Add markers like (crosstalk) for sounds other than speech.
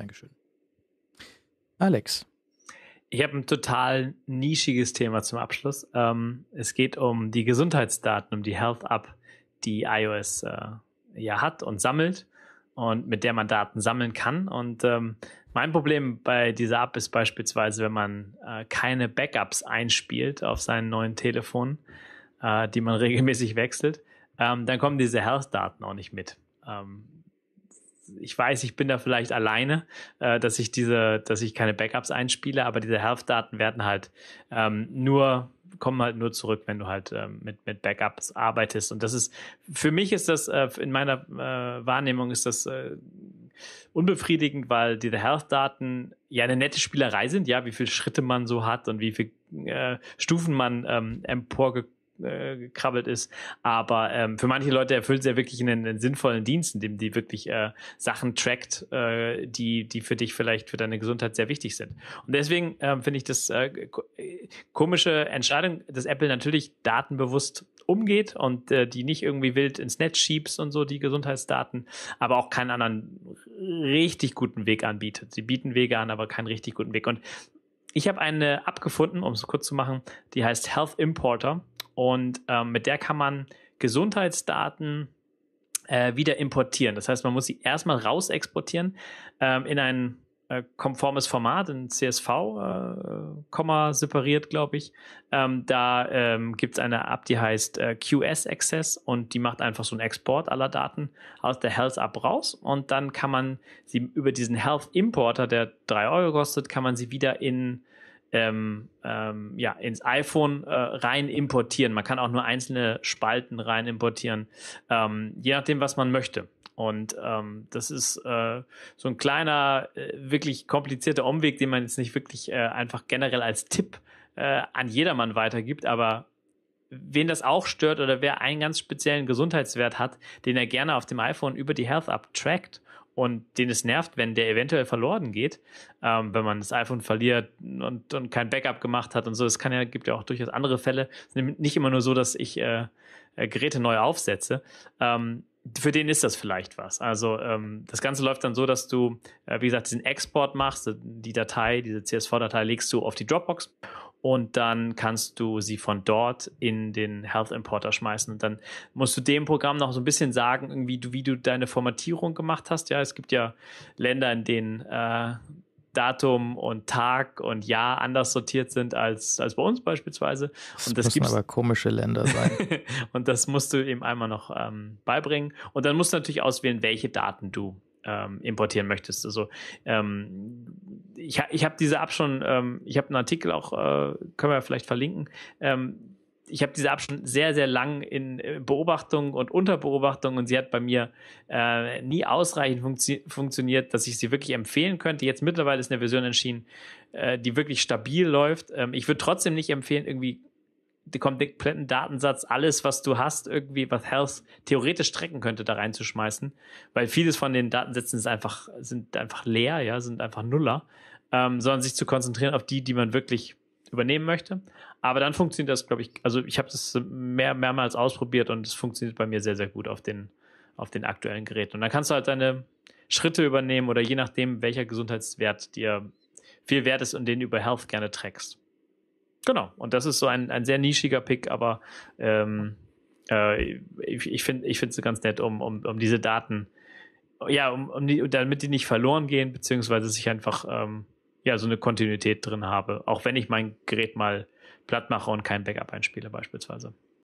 Dankeschön. Alex. Ich habe ein total nischiges Thema zum Abschluss. Ähm, es geht um die Gesundheitsdaten, um die Health App, die iOS äh, ja hat und sammelt und mit der man Daten sammeln kann. Und ähm, mein Problem bei dieser App ist beispielsweise, wenn man äh, keine Backups einspielt auf seinen neuen Telefon, äh, die man (laughs) regelmäßig wechselt, ähm, dann kommen diese Health-Daten auch nicht mit. Ähm, ich weiß, ich bin da vielleicht alleine, äh, dass ich diese, dass ich keine Backups einspiele, aber diese Health-Daten werden halt ähm, nur kommen halt nur zurück, wenn du halt ähm, mit, mit Backups arbeitest. Und das ist, für mich ist das, äh, in meiner äh, Wahrnehmung ist das äh, unbefriedigend, weil diese Health-Daten ja eine nette Spielerei sind, ja, wie viele Schritte man so hat und wie viele äh, Stufen man ähm, emporgekommen äh, gekrabbelt ist. Aber ähm, für manche Leute erfüllt es ja wirklich einen, einen sinnvollen Dienst, indem die wirklich äh, Sachen trackt, äh, die, die für dich vielleicht für deine Gesundheit sehr wichtig sind. Und deswegen ähm, finde ich das äh, äh, komische Entscheidung, dass Apple natürlich datenbewusst umgeht und äh, die nicht irgendwie wild ins Netz schiebst und so die Gesundheitsdaten, aber auch keinen anderen richtig guten Weg anbietet. Sie bieten Wege an, aber keinen richtig guten Weg. Und ich habe eine abgefunden, um es kurz zu machen, die heißt Health Importer und ähm, mit der kann man Gesundheitsdaten äh, wieder importieren. Das heißt, man muss sie erstmal raus exportieren ähm, in ein äh, konformes Format, in CSV, äh, Komma separiert, glaube ich. Ähm, da ähm, gibt es eine App, die heißt äh, QS Access und die macht einfach so einen Export aller Daten aus der Health App raus und dann kann man sie über diesen Health Importer, der 3 Euro kostet, kann man sie wieder in ähm, ähm, ja, ins iPhone äh, rein importieren. Man kann auch nur einzelne Spalten rein importieren, ähm, je nachdem, was man möchte. Und ähm, das ist äh, so ein kleiner, äh, wirklich komplizierter Umweg, den man jetzt nicht wirklich äh, einfach generell als Tipp äh, an jedermann weitergibt, aber wen das auch stört oder wer einen ganz speziellen Gesundheitswert hat, den er gerne auf dem iPhone über die Health App trackt und den es nervt, wenn der eventuell verloren geht, ähm, wenn man das iPhone verliert und, und kein Backup gemacht hat und so. Es kann ja, gibt ja auch durchaus andere Fälle. Es ist nicht immer nur so, dass ich äh, äh, Geräte neu aufsetze. Ähm, für den ist das vielleicht was. Also ähm, das Ganze läuft dann so, dass du, äh, wie gesagt, diesen Export machst, die Datei, diese CSV-Datei legst du auf die Dropbox und dann kannst du sie von dort in den Health Importer schmeißen. Und dann musst du dem Programm noch so ein bisschen sagen, irgendwie, du, wie du deine Formatierung gemacht hast. Ja, es gibt ja Länder, in denen äh, Datum und Tag und Jahr anders sortiert sind als, als bei uns beispielsweise. Das das müssen aber komische Länder sein. (laughs) und das musst du eben einmal noch ähm, beibringen. Und dann musst du natürlich auswählen, welche Daten du ähm, importieren möchtest. Also ähm, ich, ich habe diese App schon, ähm, ich habe einen Artikel auch, äh, können wir vielleicht verlinken. Ähm, ich habe diese App schon sehr, sehr lang in äh, Beobachtung und Unterbeobachtung und sie hat bei mir äh, nie ausreichend funktio funktioniert, dass ich sie wirklich empfehlen könnte. Jetzt mittlerweile ist eine Version entschieden, äh, die wirklich stabil läuft. Ähm, ich würde trotzdem nicht empfehlen, irgendwie den kompletten Datensatz, alles, was du hast, irgendwie, was Health theoretisch strecken könnte, da reinzuschmeißen. Weil vieles von den Datensätzen ist einfach, sind einfach leer, ja, sind einfach Nuller. Ähm, sondern sich zu konzentrieren auf die, die man wirklich übernehmen möchte. Aber dann funktioniert das, glaube ich, also ich habe das mehr, mehrmals ausprobiert und es funktioniert bei mir sehr, sehr gut auf den, auf den aktuellen Geräten. Und dann kannst du halt deine Schritte übernehmen oder je nachdem, welcher Gesundheitswert dir viel wert ist und den über Health gerne trackst. Genau, und das ist so ein, ein sehr nischiger Pick, aber ähm, äh, ich, ich finde es ganz nett, um, um, um diese Daten, ja, um, um die, damit die nicht verloren gehen, beziehungsweise sich einfach ähm, ja, so eine Kontinuität drin habe, auch wenn ich mein Gerät mal platt mache und kein Backup einspiele beispielsweise.